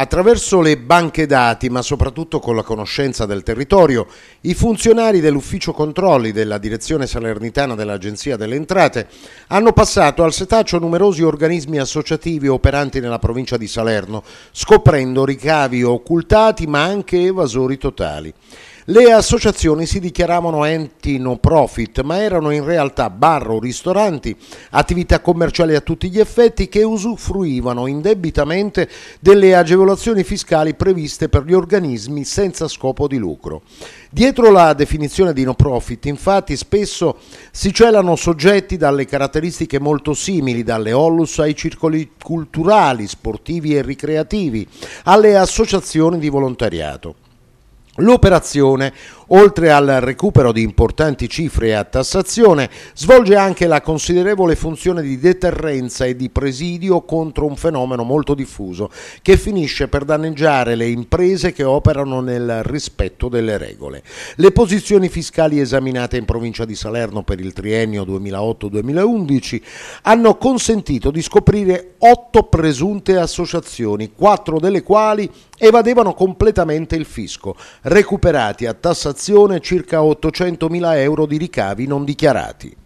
Attraverso le banche dati, ma soprattutto con la conoscenza del territorio, i funzionari dell'ufficio controlli della direzione salernitana dell'Agenzia delle Entrate hanno passato al setaccio numerosi organismi associativi operanti nella provincia di Salerno, scoprendo ricavi occultati ma anche evasori totali. Le associazioni si dichiaravano enti no profit, ma erano in realtà bar o ristoranti, attività commerciali a tutti gli effetti che usufruivano indebitamente delle agevolazioni agevolazioni fiscali previste per gli organismi senza scopo di lucro. Dietro la definizione di no profit, infatti, spesso si celano soggetti dalle caratteristiche molto simili, dalle Ollus ai circoli culturali, sportivi e ricreativi, alle associazioni di volontariato. L'operazione Oltre al recupero di importanti cifre a tassazione, svolge anche la considerevole funzione di deterrenza e di presidio contro un fenomeno molto diffuso che finisce per danneggiare le imprese che operano nel rispetto delle regole. Le posizioni fiscali esaminate in provincia di Salerno per il triennio 2008-2011 hanno consentito di scoprire otto presunte associazioni, quattro delle quali evadevano completamente il fisco, recuperati a tassazione inflazione circa 800.000 euro di ricavi non dichiarati.